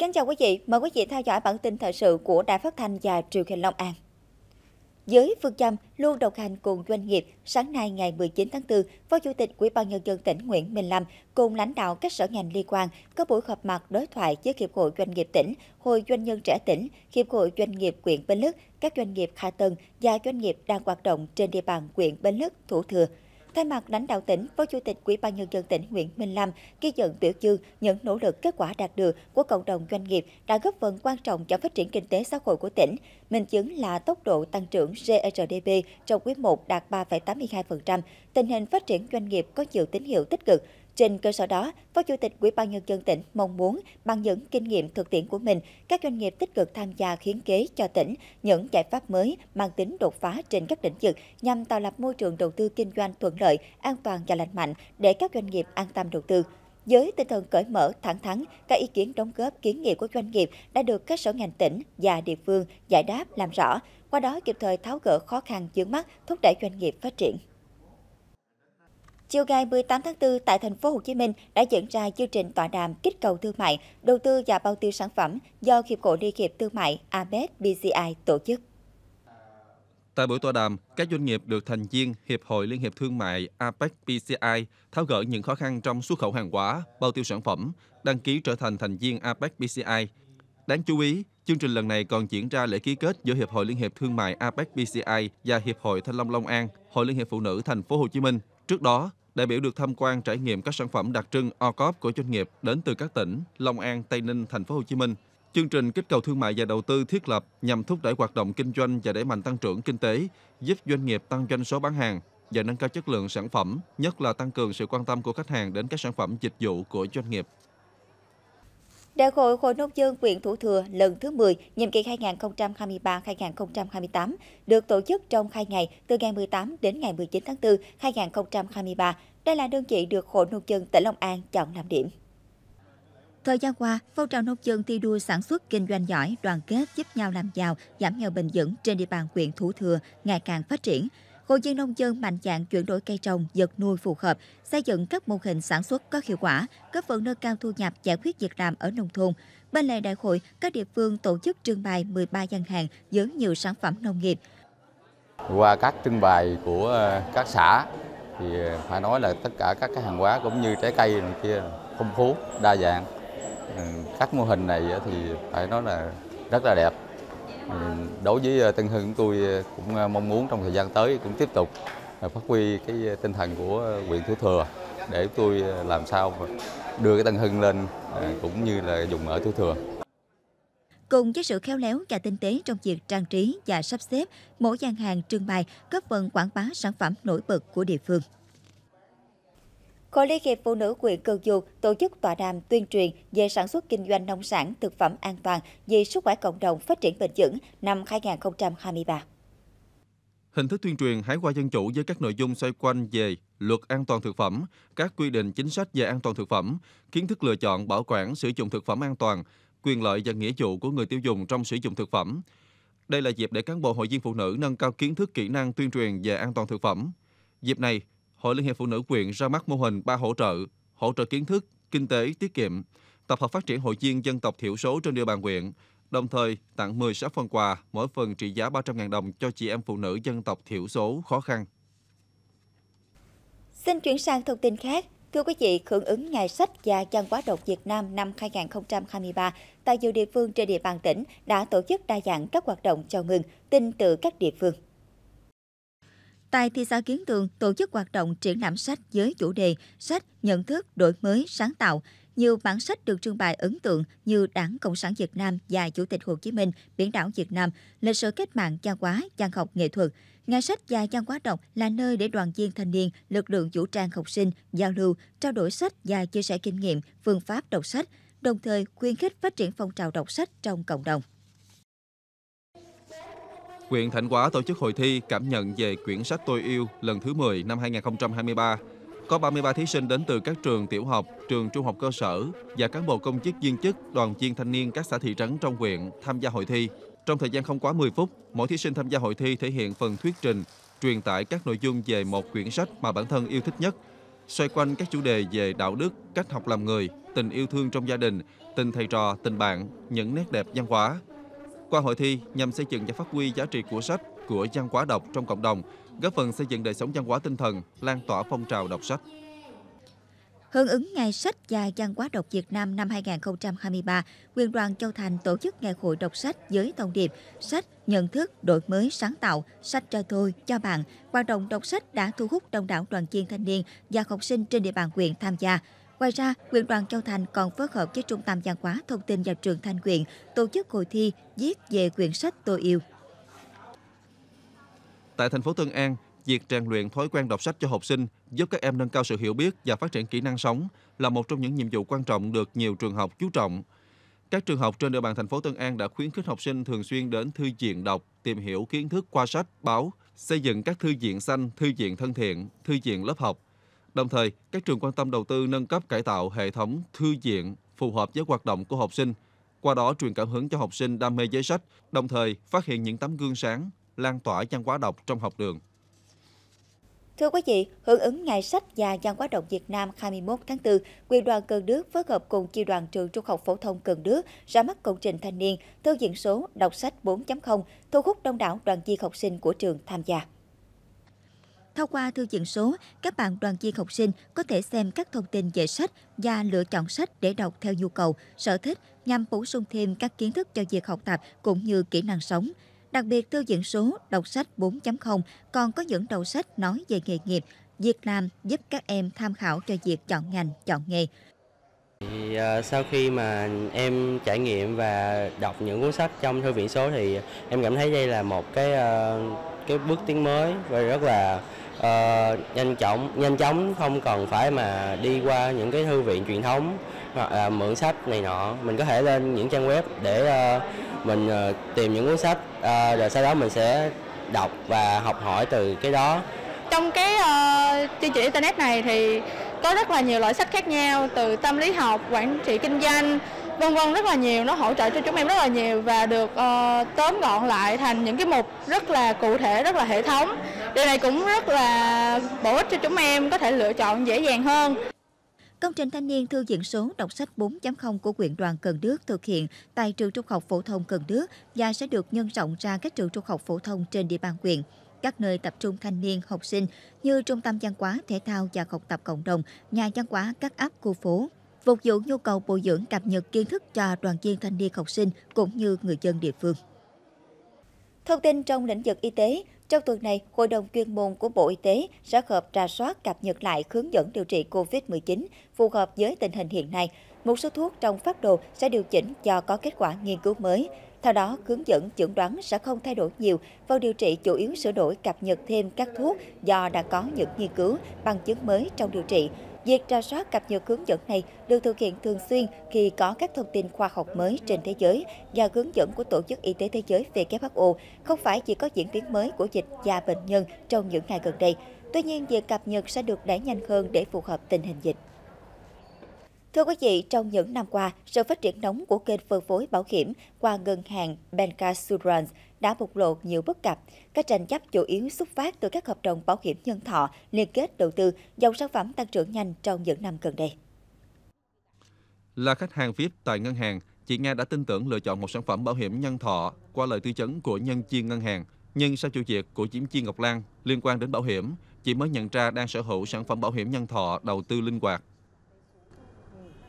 Kính chào quý vị, mời quý vị theo dõi bản tin thời sự của Đài Phát Thanh và Triều Hình Long An. Dưới phương châm luôn đồng hành cùng doanh nghiệp, sáng nay ngày 19 tháng 4, Phó Chủ tịch Ủy ban Nhân dân tỉnh Nguyễn Minh Lâm cùng lãnh đạo các sở ngành liên quan có buổi họp mặt đối thoại với Hiệp hội Doanh nghiệp tỉnh, Hội Doanh nhân trẻ tỉnh, Hiệp hội Doanh nghiệp huyện Bến Lức, các doanh nghiệp hạ tân và doanh nghiệp đang hoạt động trên địa bàn huyện Bến Lức, Thủ Thừa – Thay mặt lãnh đạo tỉnh, Phó Chủ tịch Ủy ban nhân dân tỉnh Nguyễn Minh Lâm ghi nhận biểu dương những nỗ lực kết quả đạt được của cộng đồng doanh nghiệp đã góp phần quan trọng cho phát triển kinh tế xã hội của tỉnh. Minh chứng là tốc độ tăng trưởng GRDP e trong quý 1 đạt 3,82%, tình hình phát triển doanh nghiệp có nhiều tín hiệu tích cực, trên cơ sở đó, Phó Chủ tịch Ủy ban Nhân dân tỉnh mong muốn bằng những kinh nghiệm thực tiễn của mình, các doanh nghiệp tích cực tham gia hiến kế cho tỉnh những giải pháp mới mang tính đột phá trên các lĩnh vực nhằm tạo lập môi trường đầu tư kinh doanh thuận lợi, an toàn và lành mạnh để các doanh nghiệp an tâm đầu tư. Với tinh thần cởi mở, thẳng thắn, các ý kiến đóng góp kiến nghị của doanh nghiệp đã được các sở ngành tỉnh và địa phương giải đáp làm rõ, qua đó kịp thời tháo gỡ khó khăn vướng mắt, thúc đẩy doanh nghiệp phát triển. Chiều ngày 18 tháng 4 tại thành phố Hồ Chí Minh đã diễn ra chương trình tọa đàm kích cầu thương mại, đầu tư và bao tiêu sản phẩm do Hiệp hội Liên hiệp Thương mại ABET BCI tổ chức. Tại buổi tọa đàm, các doanh nghiệp được thành viên Hiệp hội Liên hiệp Thương mại APEC PCI tháo gỡ những khó khăn trong xuất khẩu hàng hóa, bao tiêu sản phẩm, đăng ký trở thành thành viên APEC PCI. Đáng chú ý, chương trình lần này còn diễn ra lễ ký kết giữa Hiệp hội Liên hiệp Thương mại APEC PCI và Hiệp hội Thanh Long Long An, Hội Liên hiệp Phụ nữ Thành phố Hồ Chí Minh. Trước đó, đại biểu được tham quan trải nghiệm các sản phẩm đặc trưng OCOP của doanh nghiệp đến từ các tỉnh Long An, Tây Ninh, Thành phố Hồ Chí Minh. Chương trình kích cầu thương mại và đầu tư thiết lập nhằm thúc đẩy hoạt động kinh doanh và đẩy mạnh tăng trưởng kinh tế, giúp doanh nghiệp tăng doanh số bán hàng và nâng cao chất lượng sản phẩm, nhất là tăng cường sự quan tâm của khách hàng đến các sản phẩm dịch vụ của doanh nghiệp. Đại hội Hội Nông dân huyện Thủ Thừa lần thứ 10, nhiệm kỳ 2023-2028 được tổ chức trong 2 ngày từ ngày 18 đến ngày 19 tháng 4, 2023. Đây là đơn vị được Hội Nông dân tỉnh Long An chọn làm điểm. Thời gian qua, phong trào nông dân thi đua sản xuất kinh doanh giỏi, đoàn kết giúp nhau làm giàu, giảm nghèo bền vững trên địa bàn huyện Thủ Thừa ngày càng phát triển hội viên nông dân mạnh dạn chuyển đổi cây trồng, vật nuôi phù hợp, xây dựng các mô hình sản xuất có hiệu quả, góp phần nâng cao thu nhập, giải quyết việc làm ở nông thôn. Bên lề đại hội, các địa phương tổ chức trưng bày 13 gian hàng với nhiều sản phẩm nông nghiệp. Qua các trưng bày của ờ, các xã thì ờ, phải nói là tất cả các cái hàng hóa cũng như trái cây này kia phong phú, đa dạng. Các mô hình này thì phải nói là rất là đẹp. Ừ, đối với ờ, Tân Hưng tôi ờ, cũng ờ, mong muốn trong thời gian tới cũng tiếp tục phát huy cái tinh thần của huyện Thủ Thừa để tôi làm sao đưa cái Tân Hưng lên cũng như là dùng ở Thủ Thừa. Cùng với sự khéo léo và tinh tế trong việc trang trí và sắp xếp, mỗi gian hàng trưng bày góp phần quảng bá sản phẩm nổi bật của địa phương. Khối Liên hiệp Phụ nữ huyện Cần Duộc tổ chức tọa đàm tuyên truyền về sản xuất kinh doanh nông sản thực phẩm an toàn vì sức khỏe cộng đồng phát triển bền vững năm 2023. Hình thức tuyên truyền hái qua dân chủ với các nội dung xoay quanh về luật an toàn thực phẩm, các quy định chính sách về an toàn thực phẩm, kiến thức lựa chọn, bảo quản, sử dụng thực phẩm an toàn, quyền lợi và nghĩa vụ của người tiêu dùng trong sử dụng thực phẩm. Đây là dịp để cán bộ hội viên phụ nữ nâng cao kiến thức kỹ năng tuyên truyền về an toàn thực phẩm. Dịp này, Hội Liên hiệp Phụ nữ quyện ra mắt mô hình ba hỗ trợ, hỗ trợ kiến thức, kinh tế, tiết kiệm, tập hợp phát triển hội viên dân tộc thiểu số trên địa bàn huyện, đồng thời tặng 16 phần quà, mỗi phần trị giá 300.000 đồng cho chị em phụ nữ dân tộc thiểu số khó khăn. Xin chuyển sang thông tin khác. Thưa quý vị, hưởng ứng Ngày sách và văn hóa đọc Việt Nam năm 2023, tại nhiều địa phương trên địa bàn tỉnh đã tổ chức đa dạng các hoạt động chào mừng tin từ các địa phương. Tại thị xã Kiến Tường tổ chức hoạt động triển lãm sách với chủ đề Sách nhận thức đổi mới sáng tạo. Nhiều bản sách được trưng bày ấn tượng như Đảng Cộng sản Việt Nam và Chủ tịch Hồ Chí Minh, Biển đảo Việt Nam, lịch sử cách mạng văn hóa, văn học nghệ thuật. Ngày sách và văn hóa đọc là nơi để đoàn viên thanh niên, lực lượng vũ trang học sinh giao lưu, trao đổi sách và chia sẻ kinh nghiệm, phương pháp đọc sách, đồng thời khuyến khích phát triển phong trào đọc sách trong cộng đồng. Quyện Thạnh Hóa tổ chức hội thi cảm nhận về quyển sách tôi yêu lần thứ 10 năm 2023. Có 33 thí sinh đến từ các trường tiểu học, trường trung học cơ sở và cán bộ công chức viên chức, đoàn viên thanh niên các xã thị trấn trong huyện tham gia hội thi. Trong thời gian không quá 10 phút, mỗi thí sinh tham gia hội thi thể hiện phần thuyết trình, truyền tải các nội dung về một quyển sách mà bản thân yêu thích nhất, xoay quanh các chủ đề về đạo đức, cách học làm người, tình yêu thương trong gia đình, tình thầy trò, tình bạn, những nét đẹp văn hóa, qua hội thi nhằm xây dựng và phát huy giá trị của sách, của văn hóa đọc trong cộng đồng, góp phần xây dựng đời sống văn hóa tinh thần, lan tỏa phong trào đọc sách. Hưởng ứng Ngày sách và văn hóa đọc Việt Nam năm 2023, Quyền đoàn Châu Thành tổ chức ngày hội đọc sách với thông điệp Sách, nhận thức, đổi mới, sáng tạo, sách cho tôi, cho bạn. Hoạt động đọc sách đã thu hút đông đảo đoàn viên thanh niên và học sinh trên địa bàn quyền tham gia. Ngoài ra, huyện đoàn Châu Thành còn phối hợp với Trung tâm Văn hóa Thông tin và trường thanh huyện tổ chức hội thi viết về quyển sách tôi yêu. Tại thành phố Tân An, việc trang luyện thói quen đọc sách cho học sinh giúp các em nâng cao sự hiểu biết và phát triển kỹ năng sống là một trong những nhiệm vụ quan trọng được nhiều trường học chú trọng. Các trường học trên địa bàn thành phố Tân An đã khuyến khích học sinh thường xuyên đến thư viện đọc, tìm hiểu kiến thức qua sách, báo, xây dựng các thư viện xanh, thư viện thân thiện, thư viện lớp học – Đồng thời, các trường quan tâm đầu tư nâng cấp cải tạo hệ thống thư viện phù hợp với hoạt động của học sinh, qua đó truyền cảm hứng cho học sinh đam mê giấy sách, đồng thời phát hiện những tấm gương sáng, lan tỏa văn hóa đọc trong học đường. Thưa quý vị, hưởng ứng Ngày sách và văn hóa đọc Việt Nam 21 tháng 4, quy đoàn Cần Đức phối hợp cùng Chi đoàn trường Trung học phổ thông Cần Đức ra mắt công trình thanh niên thư viện số đọc sách 4.0 thu hút đông đảo đoàn viên học sinh của trường tham gia. Thông qua thư viện số, các bạn đoàn viên học sinh có thể xem các thông tin về sách và lựa chọn sách để đọc theo nhu cầu, sở thích nhằm bổ sung thêm các kiến thức cho việc học tập cũng như kỹ năng sống. Đặc biệt, thư viện số đọc sách 4.0 còn có những đầu sách nói về nghề nghiệp, việc làm giúp các em tham khảo cho việc chọn ngành, chọn nghề. Thì, à, sau khi mà em trải nghiệm và đọc những cuốn sách trong thư viện số thì em cảm thấy đây là một cái à, cái bước tiến mới và rất là uh, nhanh chóng nhanh chóng không cần phải mà đi qua những cái thư viện truyền thống hoặc là mượn sách này nọ mình có thể lên những trang web để uh, mình uh, tìm những cuốn sách uh, rồi sau đó mình sẽ đọc và học hỏi từ cái đó trong cái uh, chương trình internet này thì có rất là nhiều loại sách khác nhau từ tâm lý học quản trị kinh doanh vân vân rất là nhiều nó hỗ trợ cho chúng em rất là nhiều và được uh, tóm gọn lại thành những cái mục rất là cụ thể rất là hệ thống điều này cũng rất là bổ ích cho chúng em có thể lựa chọn dễ dàng hơn. Công trình thanh niên thư viện số đọc sách 4.0 của huyện đoàn Cần Đước thực hiện tại trường trung học phổ thông Cần Đước và sẽ được nhân rộng ra các trường trung học phổ thông trên địa bàn huyện. Các nơi tập trung thanh niên, học sinh như trung tâm văn hóa, thể thao và học tập cộng đồng, nhà văn hóa các ấp khu phố, phục vụ nhu cầu bồi dưỡng cập nhật kiến thức cho đoàn viên thanh niên học sinh cũng như người dân địa phương. Thông tin trong lĩnh vực y tế, trong tuần này, Hội đồng chuyên môn của Bộ Y tế sẽ hợp ra soát cập nhật lại hướng dẫn điều trị COVID-19 phù hợp với tình hình hiện nay. Một số thuốc trong phát đồ sẽ điều chỉnh do có kết quả nghiên cứu mới. Theo đó, hướng dẫn chẩn đoán sẽ không thay đổi nhiều, và điều trị chủ yếu sửa đổi cập nhật thêm các thuốc do đã có những nghiên cứu, bằng chứng mới trong điều trị, Việc trà soát cập nhật hướng dẫn này được thực hiện thường xuyên khi có các thông tin khoa học mới trên thế giới và hướng dẫn của Tổ chức Y tế Thế giới về WHO, không phải chỉ có diễn biến mới của dịch và bệnh nhân trong những ngày gần đây. Tuy nhiên, việc cập nhật sẽ được đẩy nhanh hơn để phù hợp tình hình dịch. Thưa quý vị, trong những năm qua, sự phát triển nóng của kênh phân phối bảo hiểm qua ngân hàng Banca Surance đã bộc lộ nhiều bất cập. Các tranh chấp chủ yếu xuất phát từ các hợp đồng bảo hiểm nhân thọ liên kết đầu tư dòng sản phẩm tăng trưởng nhanh trong những năm gần đây. Là khách hàng VIP tại ngân hàng, chị Nga đã tin tưởng lựa chọn một sản phẩm bảo hiểm nhân thọ qua lời tư vấn của nhân viên ngân hàng. Nhưng sau sự việc của Diễm Chi Ngọc Lan liên quan đến bảo hiểm, chị mới nhận ra đang sở hữu sản phẩm bảo hiểm nhân thọ đầu tư linh hoạt.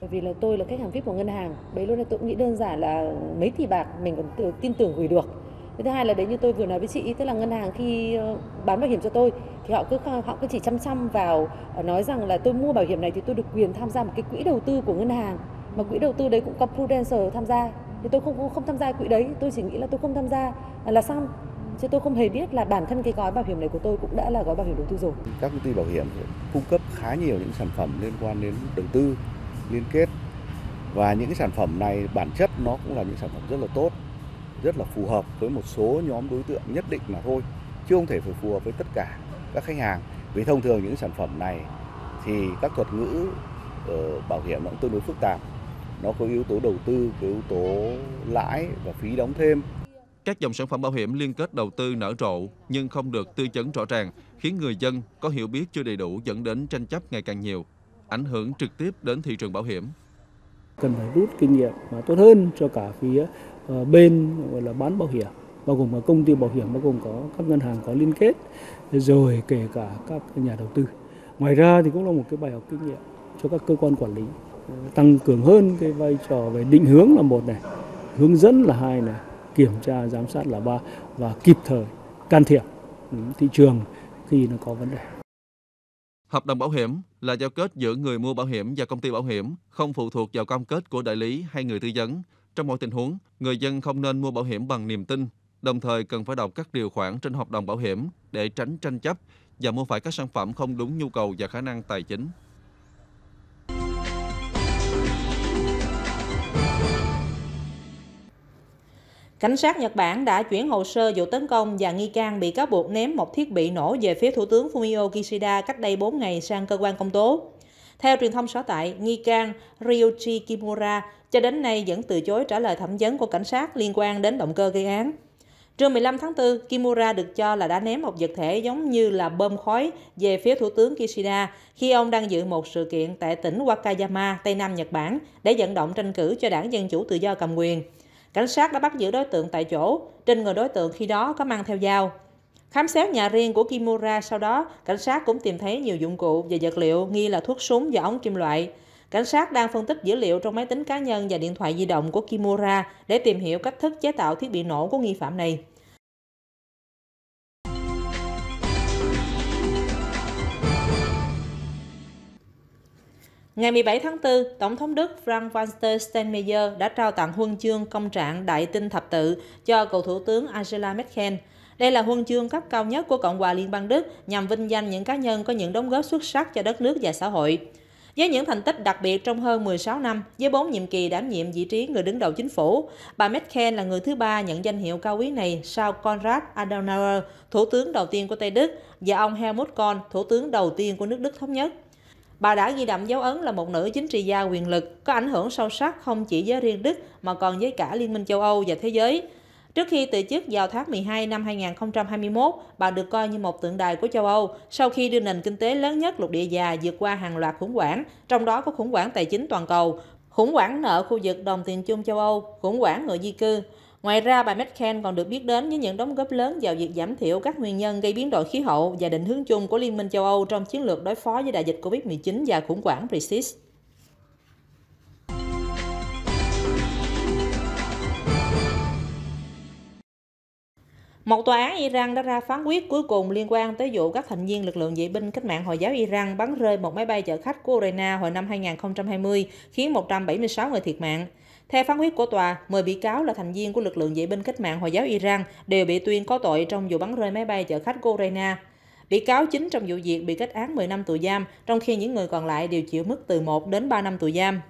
Bởi vì là tôi là khách hàng VIP của ngân hàng, bấy lúc là tôi cũng nghĩ đơn giản là mấy tỷ bạc mình còn tin tưởng gửi được thứ hai là đấy như tôi vừa nói với chị tức là ngân hàng khi ờ, bán bảo hiểm cho tôi thì họ cứ họ cứ chỉ chăm chăm vào ờ, nói rằng là tôi mua bảo hiểm này thì tôi được quyền tham gia một cái quỹ đầu tư của ngân hàng mà quỹ đầu tư đấy cũng có prudential tham gia thì tôi không không tham gia quỹ đấy tôi chỉ nghĩ là tôi không tham gia à, là xong chứ tôi không hề biết là bản thân cái gói bảo hiểm này của tôi cũng đã là gói bảo hiểm đầu tư rồi các công ty bảo hiểm cung cấp khá nhiều những sản phẩm liên quan đến đầu tư liên kết và những cái sản phẩm này bản chất nó cũng là những sản phẩm rất là tốt rất là phù hợp với một số nhóm đối tượng nhất định mà thôi chứ không thể phải phù hợp với tất cả các khách hàng vì thông thường những sản phẩm này thì các thuật ngữ ở ờ, bảo hiểm nó cũng tương đối phức tạp nó có yếu tố đầu tư có yếu tố lãi và phí đóng thêm các dòng sản phẩm bảo hiểm liên kết đầu tư nở rộ nhưng không được tư vấn rõ ràng khiến người dân có hiểu biết chưa đầy đủ dẫn đến tranh chấp ngày càng nhiều ảnh hưởng trực tiếp đến thị trường bảo hiểm cần phải rút kinh nghiệm mà tốt hơn cho cả phía Ờ, bên gọi là bán bảo hiểm bao gồm có công ty bảo hiểm bao gồm có các ngân hàng có liên kết rồi kể cả các nhà đầu tư ngoài ra thì cũng là một cái bài học kinh nghiệm cho các cơ quan quản lý ờ, tăng cường hơn cái vai trò về định hướng là một này hướng dẫn là hai này kiểm tra giám sát là ba và kịp thời can thiệp ừ, thị trường khi nó có vấn đề Hợp đồng bảo hiểm là giao kết giữa người mua bảo hiểm và công ty bảo hiểm, không phụ thuộc vào cam kết của đại lý hay người tư vấn, trong mọi tình huống, người dân không nên mua bảo hiểm bằng niềm tin, đồng thời cần phải đọc các điều khoản trên hợp đồng bảo hiểm để tránh tranh chấp và mua phải các sản phẩm không đúng nhu cầu và khả năng tài chính. Cảnh sát Nhật Bản đã chuyển hồ sơ vụ tấn công và nghi can bị cáo buộc ném một thiết bị nổ về phía Thủ tướng Fumio Kishida cách đây 4 ngày sang cơ quan công tố. Theo truyền thông sở tại, nghi can Ryuichi Kimura cho đến nay vẫn từ chối trả lời thẩm vấn của cảnh sát liên quan đến động cơ gây án. Trưa 15 tháng 4, Kimura được cho là đã ném một vật thể giống như là bơm khói về phía Thủ tướng Kishida khi ông đang dự một sự kiện tại tỉnh Wakayama, Tây Nam Nhật Bản để vận động tranh cử cho đảng Dân Chủ Tự Do cầm quyền. Cảnh sát đã bắt giữ đối tượng tại chỗ, trên người đối tượng khi đó có mang theo dao. Khám xét nhà riêng của Kimura sau đó, cảnh sát cũng tìm thấy nhiều dụng cụ và vật liệu nghi là thuốc súng và ống kim loại. Cảnh sát đang phân tích dữ liệu trong máy tính cá nhân và điện thoại di động của Kimura để tìm hiểu cách thức chế tạo thiết bị nổ của nghi phạm này. Ngày 17 tháng 4, Tổng thống Đức Frank-Walter Steinmeier đã trao tặng huân chương công trạng Đại tinh thập tự cho cựu Thủ tướng Angela Merkel – đây là huân chương cấp cao nhất của Cộng hòa Liên bang Đức nhằm vinh danh những cá nhân có những đóng góp xuất sắc cho đất nước và xã hội. Với những thành tích đặc biệt trong hơn 16 năm, với 4 nhiệm kỳ đảm nhiệm vị trí người đứng đầu chính phủ, bà Merkel là người thứ ba nhận danh hiệu cao quý này sau Konrad Adenauer, thủ tướng đầu tiên của Tây Đức, và ông Helmut Kohl, thủ tướng đầu tiên của nước Đức Thống nhất. Bà đã ghi đậm dấu ấn là một nữ chính trị gia quyền lực, có ảnh hưởng sâu sắc không chỉ với riêng Đức mà còn với cả Liên minh châu Âu và thế giới. Trước khi từ chức vào tháng 12 năm 2021, bà được coi như một tượng đài của châu Âu sau khi đưa nền kinh tế lớn nhất lục địa già vượt qua hàng loạt khủng hoảng, trong đó có khủng hoảng tài chính toàn cầu, khủng hoảng nợ khu vực đồng tiền chung châu Âu, khủng hoảng người di cư. Ngoài ra, bà Merkel còn được biết đến với những đóng góp lớn vào việc giảm thiểu các nguyên nhân gây biến đổi khí hậu và định hướng chung của Liên minh châu Âu trong chiến lược đối phó với đại dịch COVID-19 và khủng hoảng Brexit. Một tòa án Iran đã ra phán quyết cuối cùng liên quan tới vụ các thành viên lực lượng vệ binh cách mạng Hồi giáo Iran bắn rơi một máy bay chở khách của Ukraine hồi năm 2020, khiến 176 người thiệt mạng. Theo phán quyết của tòa, 10 bị cáo là thành viên của lực lượng vệ binh cách mạng Hồi giáo Iran đều bị tuyên có tội trong vụ bắn rơi máy bay chở khách của Ukraine. Bị cáo chính trong vụ việc bị kết án 10 năm tù giam, trong khi những người còn lại đều chịu mức từ 1 đến 3 năm tù giam.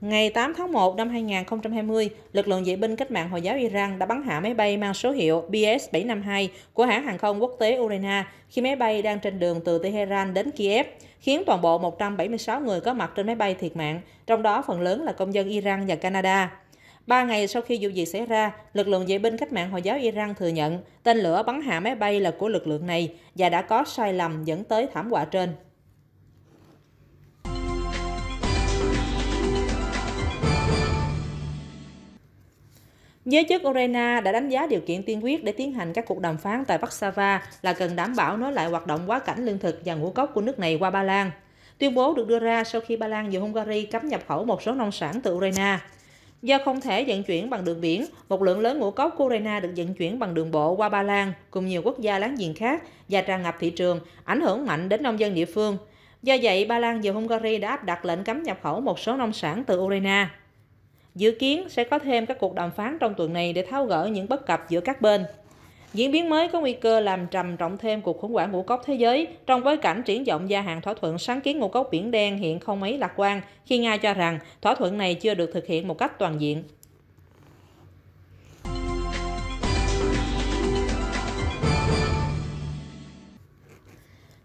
Ngày 8 tháng 1 năm 2020, lực lượng vệ binh cách mạng Hồi giáo Iran đã bắn hạ máy bay mang số hiệu BS-752 của hãng hàng không quốc tế Urena khi máy bay đang trên đường từ Tehran đến Kiev, khiến toàn bộ 176 người có mặt trên máy bay thiệt mạng, trong đó phần lớn là công dân Iran và Canada. Ba ngày sau khi vụ việc xảy ra, lực lượng vệ binh cách mạng Hồi giáo Iran thừa nhận tên lửa bắn hạ máy bay là của lực lượng này và đã có sai lầm dẫn tới thảm họa trên. Giới chức Ukraine đã đánh giá điều kiện tiên quyết để tiến hành các cuộc đàm phán tại Warsaw là cần đảm bảo nối lại hoạt động quá cảnh lương thực và ngũ cốc của nước này qua Ba Lan. Tuyên bố được đưa ra sau khi Ba Lan và Hungary cấm nhập khẩu một số nông sản từ Ukraine. Do không thể vận chuyển bằng đường biển, một lượng lớn ngũ cốc của Ukraine được vận chuyển bằng đường bộ qua Ba Lan cùng nhiều quốc gia láng giềng khác và tràn ngập thị trường, ảnh hưởng mạnh đến nông dân địa phương. Do vậy, Ba Lan và Hungary đã áp đặt lệnh cấm nhập khẩu một số nông sản từ Ukraine. Dự kiến sẽ có thêm các cuộc đàm phán trong tuần này để tháo gỡ những bất cập giữa các bên. Diễn biến mới có nguy cơ làm trầm trọng thêm cuộc khủng hoảng ngũ cốc thế giới trong bối cảnh triển vọng gia hạn thỏa thuận sáng kiến ngũ cốc biển đen hiện không mấy lạc quan khi Nga cho rằng thỏa thuận này chưa được thực hiện một cách toàn diện.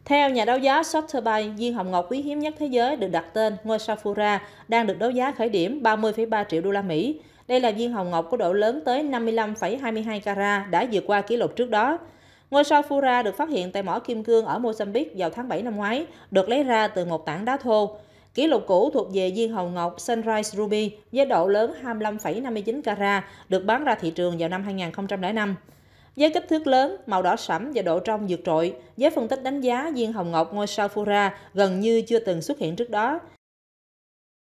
Theo nhà đấu giá Sotheby, viên hồng ngọc quý hiếm nhất thế giới được đặt tên ngôi Sao Safura đang được đấu giá khởi điểm 30,3 triệu đô la Mỹ. Đây là viên hồng ngọc có độ lớn tới 55,22 carat đã vượt qua kỷ lục trước đó. Ngôi sao Fura được phát hiện tại mỏ kim cương ở Mozambique vào tháng 7 năm ngoái, được lấy ra từ một tảng đá thô. Kỷ lục cũ thuộc về viên hồng ngọc Sunrise Ruby với độ lớn 25,59 carat được bán ra thị trường vào năm 2005. Với kích thước lớn, màu đỏ sẫm và độ trong vượt trội, giới phân tích đánh giá viên hồng ngọc ngôi sao Fura gần như chưa từng xuất hiện trước đó.